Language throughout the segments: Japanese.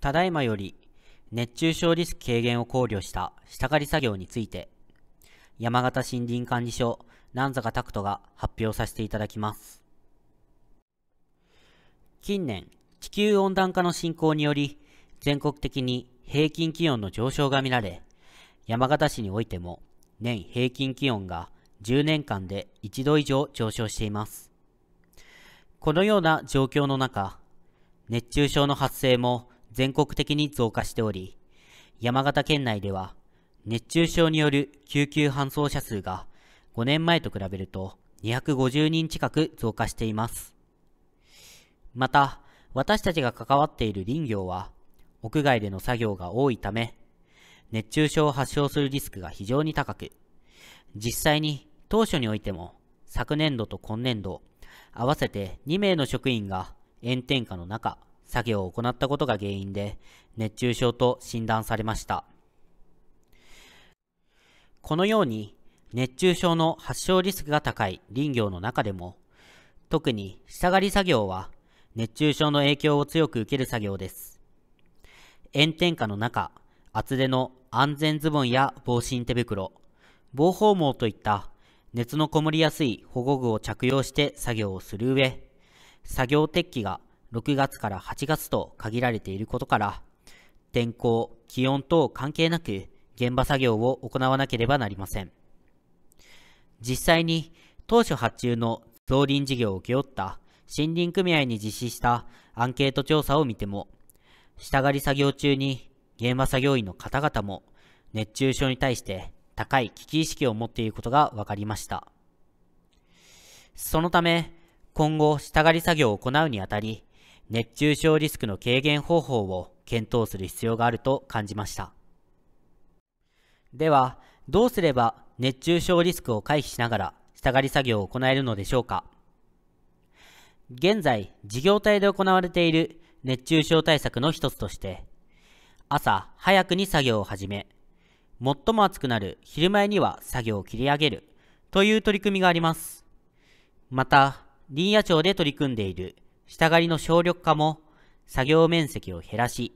ただいまより熱中症リスク軽減を考慮した下刈り作業について山形森林管理所南坂拓人が発表させていただきます近年地球温暖化の進行により全国的に平均気温の上昇が見られ山形市においても年平均気温が10年間で1度以上上昇していますこのような状況の中熱中症の発生も全国的に増加しており、山形県内では熱中症による救急搬送者数が5年前と比べると250人近く増加しています。また、私たちが関わっている林業は、屋外での作業が多いため、熱中症を発症するリスクが非常に高く、実際に当初においても昨年度と今年度、合わせて2名の職員が炎天下の中、作業を行ったことが原因で熱中症と診断されました。このように熱中症の発症リスクが高い林業の中でも、特に下がり作業は熱中症の影響を強く受ける作業です。炎天下の中、厚手の安全ズボンや防振手袋、防訪網といった熱のこもりやすい保護具を着用して作業をする上、作業鉄器が6月から8月と限られていることから、天候、気温等関係なく現場作業を行わなければなりません。実際に当初発注の造林事業を請け負った森林組合に実施したアンケート調査を見ても、下がり作業中に現場作業員の方々も熱中症に対して高い危機意識を持っていることが分かりました。そのため、今後下がり作業を行うにあたり、熱中症リスクの軽減方法を検討する必要があると感じました。では、どうすれば熱中症リスクを回避しながら下がり作業を行えるのでしょうか現在、事業体で行われている熱中症対策の一つとして、朝早くに作業を始め、最も暑くなる昼前には作業を切り上げるという取り組みがあります。また、林野庁で取り組んでいる下刈りの省力化も作業面積を減らし、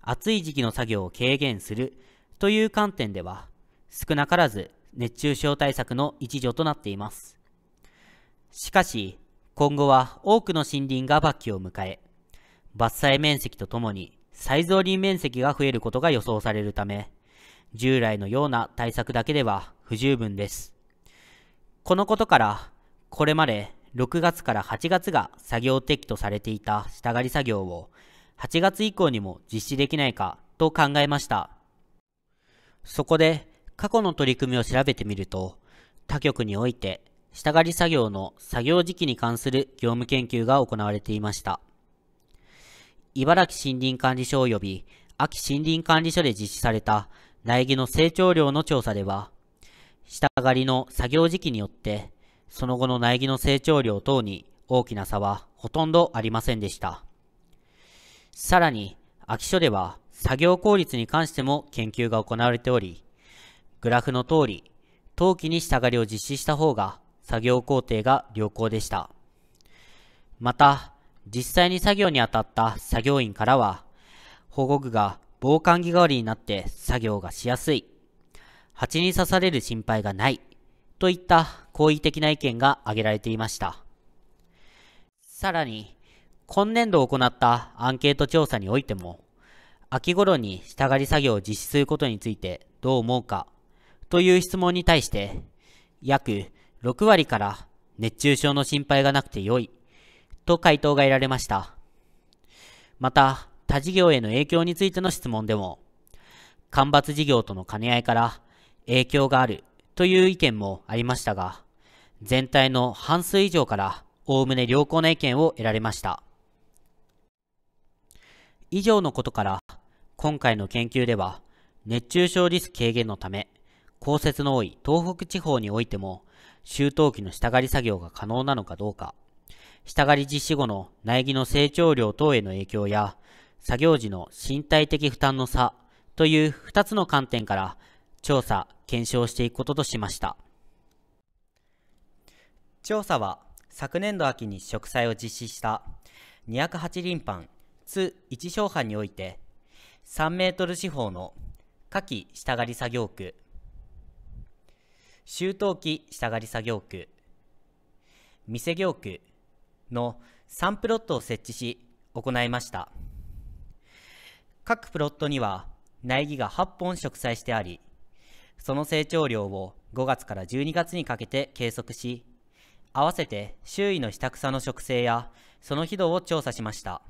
暑い時期の作業を軽減するという観点では、少なからず熱中症対策の一助となっています。しかし、今後は多くの森林が伐期を迎え、伐採面積とともに再造林面積が増えることが予想されるため、従来のような対策だけでは不十分です。このことから、これまで6月から8月が作業適とされていた下刈り作業を8月以降にも実施できないかと考えました。そこで過去の取り組みを調べてみると、他局において下刈り作業の作業時期に関する業務研究が行われていました。茨城森林管理所及び秋森林管理所で実施された苗木の成長量の調査では、下刈りの作業時期によってその後の苗木の成長量等に大きな差はほとんどありませんでした。さらに、秋書では作業効率に関しても研究が行われており、グラフの通り、陶器に下がりを実施した方が作業工程が良好でした。また、実際に作業に当たった作業員からは、保護具が防寒着代わりになって作業がしやすい、蜂に刺される心配がない、といった好意的な意見が挙げられていました。さらに、今年度行ったアンケート調査においても、秋頃に下がり作業を実施することについてどう思うかという質問に対して、約6割から熱中症の心配がなくて良いと回答が得られました。また、他事業への影響についての質問でも、干ばつ事業との兼ね合いから影響があるという意見もありましたが、全体の半数以上からおおむね良好な意見を得られました。以上のことから、今回の研究では、熱中症リスク軽減のため、降雪の多い東北地方においても、周冬期の下刈り作業が可能なのかどうか、下刈り実施後の苗木の成長量等への影響や、作業時の身体的負担の差という2つの観点から調査・検証していくこととしました。調査は昨年度秋に植栽を実施した208パン津1小班において3メートル四方の夏季下刈り作業区周冬期下刈り作業区店業区の3プロットを設置し行いました各プロットには苗木が8本植栽してありその成長量を5月から12月にかけて計測し合わせて周囲の下草の植生やその肥土を調査しました。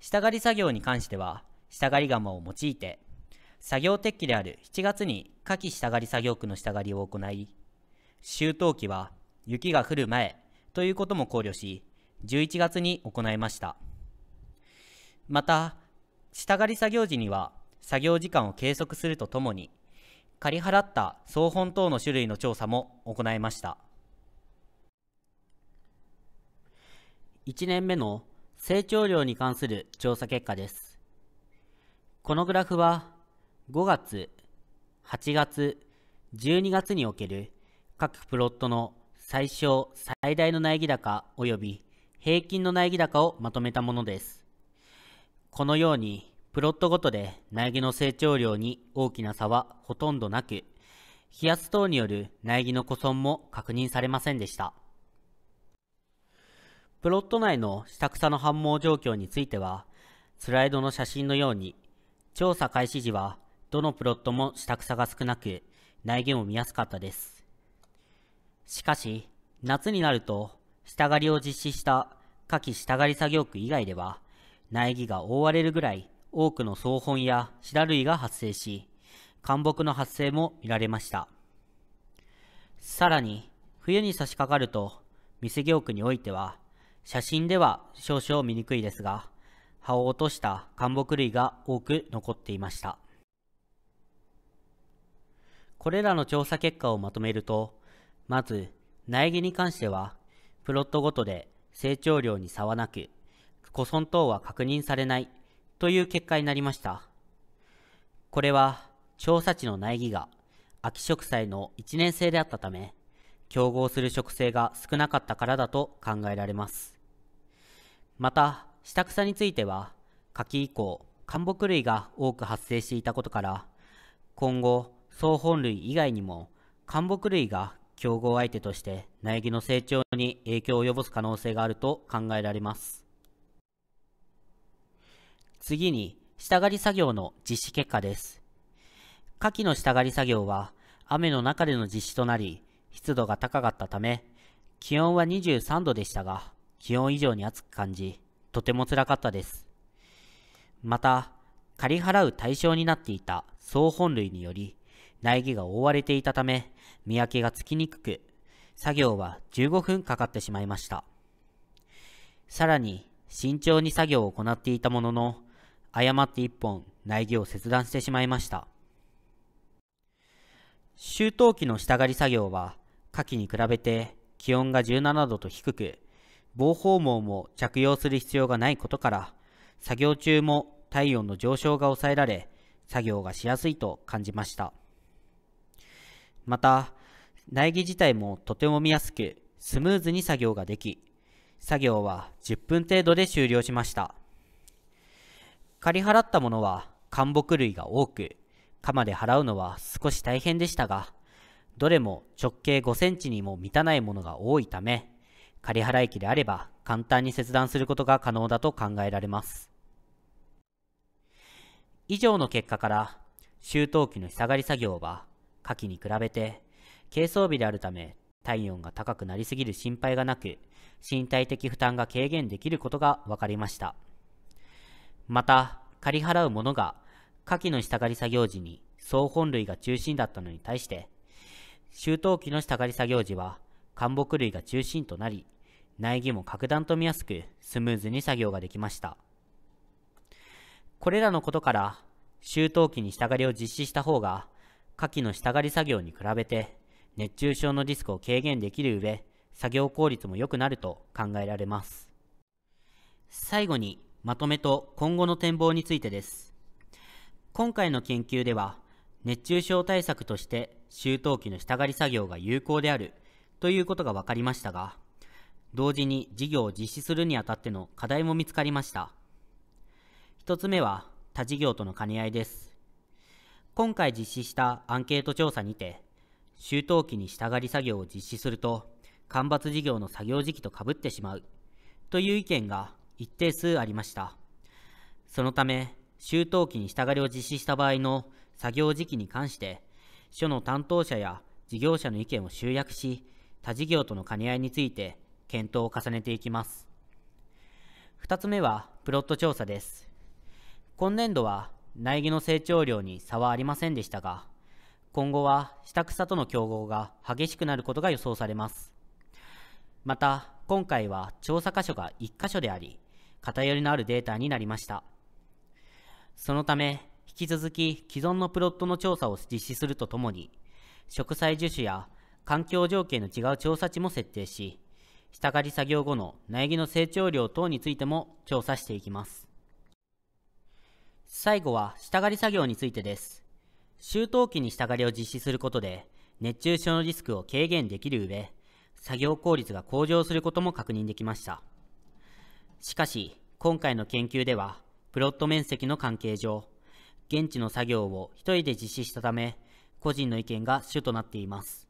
下刈り作業に関しては、下刈り釜を用いて、作業鉄器である7月に夏季下刈り作業区の下刈りを行い、周冬期は雪が降る前ということも考慮し、11月に行いました。また、下刈り作業時には作業時間を計測するとともに、刈り払った総本等の種類の調査も行いました。1年目の成長量に関する調査結果です。このグラフは5月、8月、12月における各プロットの最小・最大の苗木高及び平均の苗木高をまとめたものです。このようにプロットごとで苗木の成長量に大きな差はほとんどなく、冷やす等による苗木の枯損も確認されませんでした。プロット内の下草の反応状況については、スライドの写真のように、調査開始時はどのプロットも下草が少なく、内木も見やすかったです。しかし、夏になると、下刈りを実施した夏季下刈り作業区以外では、苗木が覆われるぐらい多くの草本やシダ類が発生し、干木の発生も見られました。さらに、冬に差し掛かると、店業区においては、写真では少々見にくいですが、葉を落とした灌木類が多く残っていました。これらの調査結果をまとめると、まず苗木に関しては、プロットごとで成長量に差はなく、古村等は確認されないという結果になりました。これは調査地の苗木が秋植栽の1年生であったため、競合する植生が少なかったからだと考えられます。また下草については柿以降灌木類が多く発生していたことから今後総本類以外にも灌木類が競合相手として苗木の成長に影響を及ぼす可能性があると考えられます次に下刈り作業の実施結果です夏季の下刈り作業は雨の中での実施となり湿度が高かったため気温は23度でしたが気温以上に暑く感じ、とても辛かったです。また、刈り払う対象になっていた総本類により、苗木が覆われていたため、見分けがつきにくく、作業は15分かかってしまいました。さらに、慎重に作業を行っていたものの、誤って1本苗木を切断してしまいました。収冬期の下刈り作業は、夏季に比べて気温が17度と低く、防訪網も着用する必要がないことから、作業中も体温の上昇が抑えられ、作業がしやすいと感じました。また、苗木自体もとても見やすく、スムーズに作業ができ、作業は10分程度で終了しました。刈り払ったものは灌木類が多く、鎌で払うのは少し大変でしたが、どれも直径5センチにも満たないものが多いため、仮払い機であれば簡単に切断することが可能だと考えられます。以上の結果から、周到期の下がり作業は、下記に比べて、軽装備であるため体温が高くなりすぎる心配がなく、身体的負担が軽減できることが分かりました。また、刈り払う者が、下記の下がり作業時に総本類が中心だったのに対して、周到期の下がり作業時は、灌木類が中心となり、苗木も格段と見やすくスムーズに作業ができました。これらのことから、収冬期に下刈りを実施した方が、夏季の下刈り作業に比べて、熱中症のリスクを軽減できる上、作業効率も良くなると考えられます。最後に、まとめと今後の展望についてです。今回の研究では、熱中症対策として、周冬期の下刈り作業が有効であるということが分かりましたが、同時に事業を実施するにあたっての課題も見つかりました。一つ目は、他事業との兼ね合いです。今回実施したアンケート調査にて、周到期に従り作業を実施すると、干ばつ事業の作業時期とかぶってしまう、という意見が一定数ありました。そのため、周到期に従りを実施した場合の作業時期に関して、署の担当者や事業者の意見を集約し、他事業との兼ね合いについて検討を重ねていきます。2つ目はプロット調査です。今年度は苗木の成長量に差はありませんでしたが、今後は下草との競合が激しくなることが予想されます。また、今回は調査箇所が1箇所であり、偏りのあるデータになりました。そのため、引き続き既存のプロットの調査を実施するとともに、植栽樹種や環境条件の違う調査値も設定し、下刈り作業後の苗木の成長量等についても調査していきます。最後は下刈り作業についてです。周到期に下刈りを実施することで、熱中症のリスクを軽減できる上、作業効率が向上することも確認できました。しかし、今回の研究では、プロット面積の関係上、現地の作業を一人で実施したため、個人の意見が主となっています。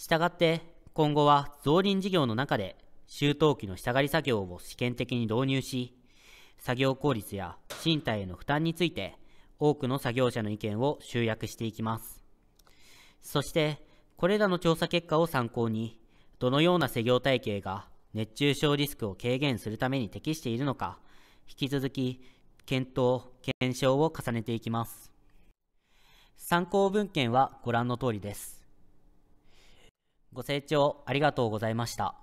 したがって、今後は造林事業の中で、周到期の下がり作業を試験的に導入し、作業効率や身体への負担について、多くの作業者の意見を集約していきます。そして、これらの調査結果を参考に、どのような作業体系が熱中症リスクを軽減するために適しているのか、引き続き検討、検証を重ねていきます。参考文献はご覧の通りです。ご清聴ありがとうございました。